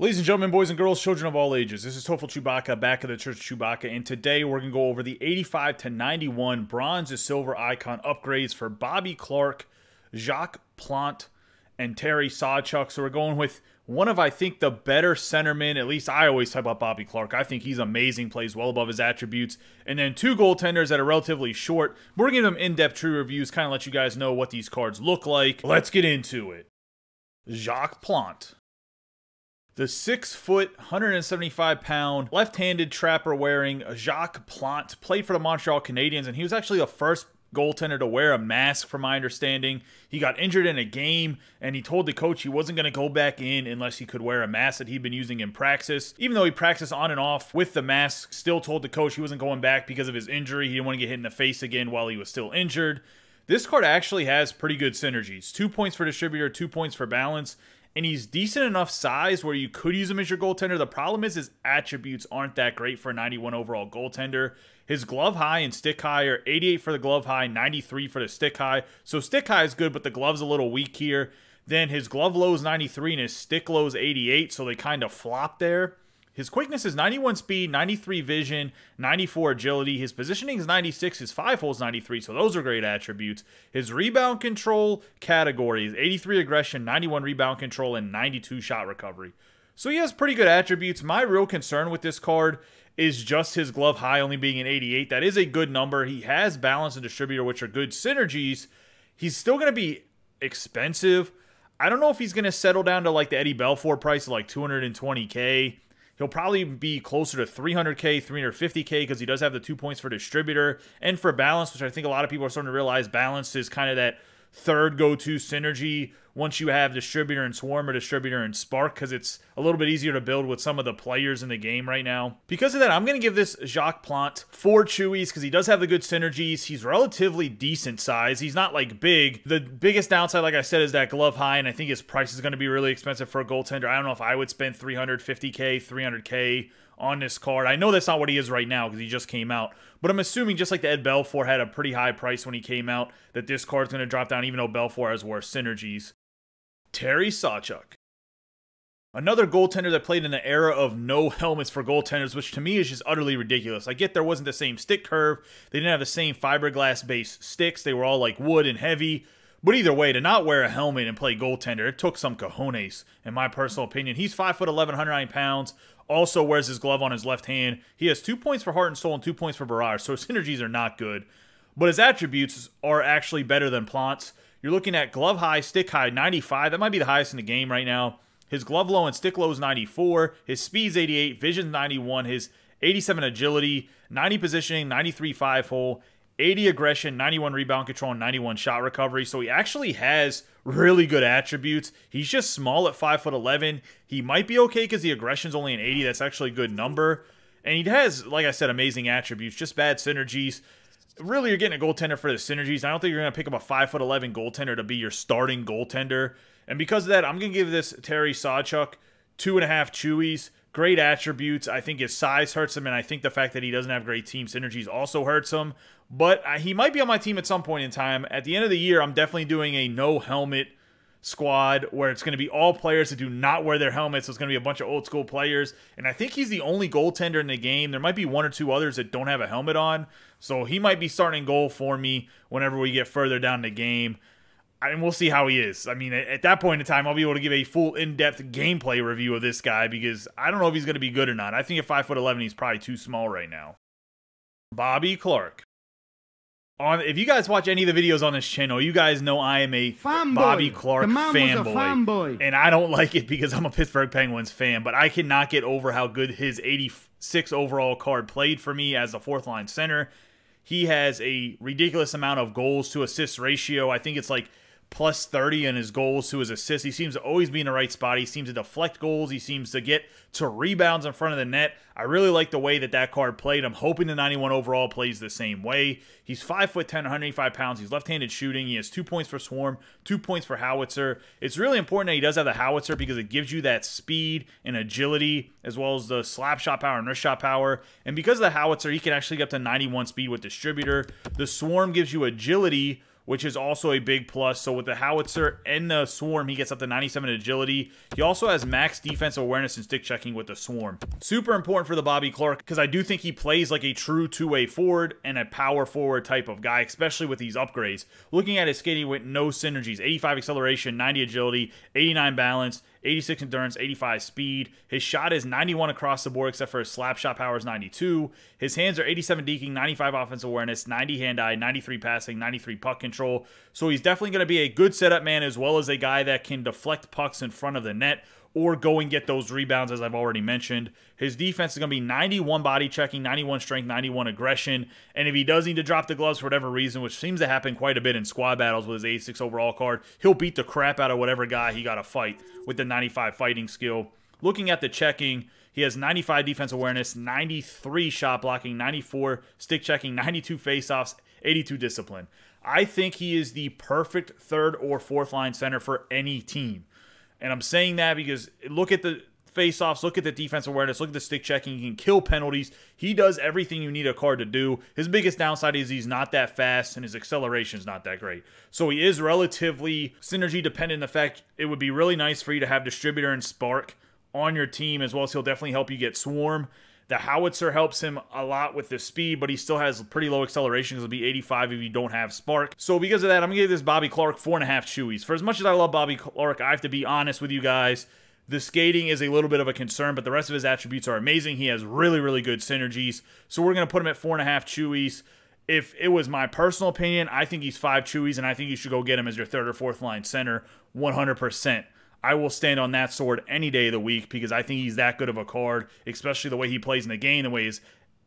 Ladies and gentlemen, boys and girls, children of all ages, this is Tofel Chewbacca, back at the Church of Chewbacca, and today we're going to go over the 85 to 91 bronze to silver icon upgrades for Bobby Clark, Jacques Plant, and Terry Sawchuk. So we're going with one of, I think, the better centermen. At least I always talk about Bobby Clark. I think he's amazing, plays well above his attributes. And then two goaltenders that are relatively short. We're going to give them in-depth true reviews, kind of let you guys know what these cards look like. Let's get into it. Jacques Plant. The six foot, 175 pound left handed trapper wearing Jacques Plant played for the Montreal Canadiens, and he was actually the first goaltender to wear a mask, from my understanding. He got injured in a game, and he told the coach he wasn't going to go back in unless he could wear a mask that he'd been using in practice. Even though he practiced on and off with the mask, still told the coach he wasn't going back because of his injury. He didn't want to get hit in the face again while he was still injured. This card actually has pretty good synergies. Two points for distributor, two points for balance and he's decent enough size where you could use him as your goaltender. The problem is his attributes aren't that great for a 91 overall goaltender. His glove high and stick high are 88 for the glove high, 93 for the stick high. So stick high is good, but the glove's a little weak here. Then his glove low is 93 and his stick low is 88, so they kind of flop there. His quickness is 91 speed, 93 vision, 94 agility. His positioning is 96. His five holes 93. So those are great attributes. His rebound control category is 83 aggression, 91 rebound control, and 92 shot recovery. So he has pretty good attributes. My real concern with this card is just his glove high only being an 88. That is a good number. He has balance and distributor, which are good synergies. He's still going to be expensive. I don't know if he's going to settle down to like the Eddie Belfort price of like 220K. He'll probably be closer to 300K, 350K because he does have the two points for distributor and for balance, which I think a lot of people are starting to realize balance is kind of that third go-to synergy once you have distributor and swarm or distributor and spark because it's a little bit easier to build with some of the players in the game right now. Because of that, I'm going to give this Jacques Plant four Chewies because he does have the good synergies. He's relatively decent size. He's not like big. The biggest downside, like I said, is that glove high, and I think his price is going to be really expensive for a goaltender. I don't know if I would spend 350K, 300K on this card. I know that's not what he is right now because he just came out, but I'm assuming just like the Ed Belfour had a pretty high price when he came out, that this card's going to drop down even though Belfour has worse synergies. Terry Sawchuk. Another goaltender that played in the era of no helmets for goaltenders, which to me is just utterly ridiculous. I get there wasn't the same stick curve. They didn't have the same fiberglass base sticks. They were all like wood and heavy. But either way, to not wear a helmet and play goaltender, it took some cojones, in my personal opinion. He's 5'11, 109 pounds, also wears his glove on his left hand. He has two points for Heart and Soul and two points for Barrage, so his synergies are not good. But his attributes are actually better than Plont's. You're looking at glove high, stick high, 95. That might be the highest in the game right now. His glove low and stick low is 94. His speed's 88, Vision 91. His 87 agility, 90 positioning, 93 five hole. 80 aggression, 91 rebound control, and 91 shot recovery. So he actually has really good attributes. He's just small at 5 foot 11. He might be okay because the aggression's only an 80. That's actually a good number. And he has, like I said, amazing attributes, just bad synergies. Really, you're getting a goaltender for the synergies. I don't think you're going to pick up a 5 foot 11 goaltender to be your starting goaltender. And because of that, I'm going to give this Terry Sawchuk – two and a half Chewies. Great attributes. I think his size hurts him, and I think the fact that he doesn't have great team synergies also hurts him. But he might be on my team at some point in time. At the end of the year, I'm definitely doing a no helmet squad where it's going to be all players that do not wear their helmets. So it's going to be a bunch of old school players. And I think he's the only goaltender in the game. There might be one or two others that don't have a helmet on. So he might be starting goal for me whenever we get further down the game and we'll see how he is. I mean, at that point in time, I'll be able to give a full in-depth gameplay review of this guy because I don't know if he's going to be good or not. I think at 5'11", he's probably too small right now. Bobby Clark. On, if you guys watch any of the videos on this channel, you guys know I am a fan Bobby boy. Clark fanboy. Fan and I don't like it because I'm a Pittsburgh Penguins fan, but I cannot get over how good his 86 overall card played for me as a fourth line center. He has a ridiculous amount of goals to assist ratio. I think it's like plus 30 in his goals to his assists. He seems to always be in the right spot. He seems to deflect goals. He seems to get to rebounds in front of the net. I really like the way that that card played. I'm hoping the 91 overall plays the same way. He's 5 foot 10, 185 pounds. He's left-handed shooting. He has two points for swarm, two points for howitzer. It's really important that he does have the howitzer because it gives you that speed and agility as well as the slap shot power and wrist shot power. And because of the howitzer, he can actually get up to 91 speed with distributor. The swarm gives you agility which is also a big plus. So with the howitzer and the swarm, he gets up to 97 agility. He also has max defensive awareness and stick checking with the swarm. Super important for the Bobby Clark because I do think he plays like a true two-way forward and a power forward type of guy, especially with these upgrades. Looking at his skating with no synergies, 85 acceleration, 90 agility, 89 balance, 86 endurance, 85 speed. His shot is 91 across the board, except for his slap shot power is 92. His hands are 87 deking, 95 offensive awareness, 90 hand eye, 93 passing, 93 puck control. So he's definitely going to be a good setup man as well as a guy that can deflect pucks in front of the net or go and get those rebounds, as I've already mentioned. His defense is going to be 91 body checking, 91 strength, 91 aggression. And if he does need to drop the gloves for whatever reason, which seems to happen quite a bit in squad battles with his 86 overall card, he'll beat the crap out of whatever guy he got to fight with the 95 fighting skill. Looking at the checking, he has 95 defense awareness, 93 shot blocking, 94 stick checking, 92 faceoffs, 82 discipline. I think he is the perfect third or fourth line center for any team. And I'm saying that because look at the faceoffs, look at the defense awareness, look at the stick checking. He can kill penalties. He does everything you need a card to do. His biggest downside is he's not that fast and his acceleration is not that great. So he is relatively synergy dependent. In the fact it would be really nice for you to have distributor and spark on your team as well as he'll definitely help you get swarm the howitzer helps him a lot with the speed, but he still has pretty low acceleration it'll be 85 if you don't have spark. So because of that, I'm going to give this Bobby Clark four and a half chewies. For as much as I love Bobby Clark, I have to be honest with you guys. The skating is a little bit of a concern, but the rest of his attributes are amazing. He has really, really good synergies. So we're going to put him at four and a half chewies. If it was my personal opinion, I think he's five chewies, and I think you should go get him as your third or fourth line center 100%. I will stand on that sword any day of the week because I think he's that good of a card, especially the way he plays in the game, the way his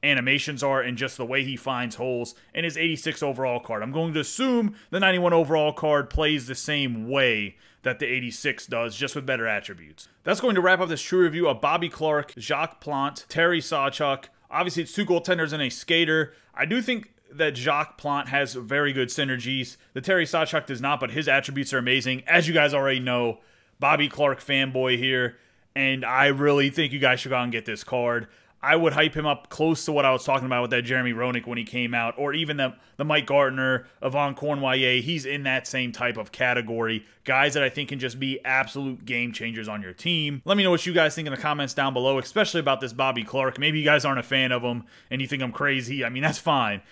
animations are, and just the way he finds holes, and his 86 overall card. I'm going to assume the 91 overall card plays the same way that the 86 does, just with better attributes. That's going to wrap up this true review of Bobby Clark, Jacques Plant, Terry Sawchuk. Obviously, it's two goaltenders and a skater. I do think that Jacques Plant has very good synergies. The Terry Sawchuk does not, but his attributes are amazing. As you guys already know, Bobby Clark fanboy here, and I really think you guys should go out and get this card. I would hype him up close to what I was talking about with that Jeremy Roenick when he came out, or even the, the Mike Gardner, Yvonne Cornwallier. He's in that same type of category. Guys that I think can just be absolute game changers on your team. Let me know what you guys think in the comments down below, especially about this Bobby Clark. Maybe you guys aren't a fan of him and you think I'm crazy. I mean, that's fine.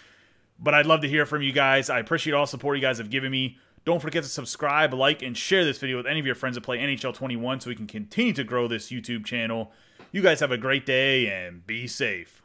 But I'd love to hear from you guys. I appreciate all support you guys have given me don't forget to subscribe, like, and share this video with any of your friends that play NHL 21 so we can continue to grow this YouTube channel. You guys have a great day and be safe.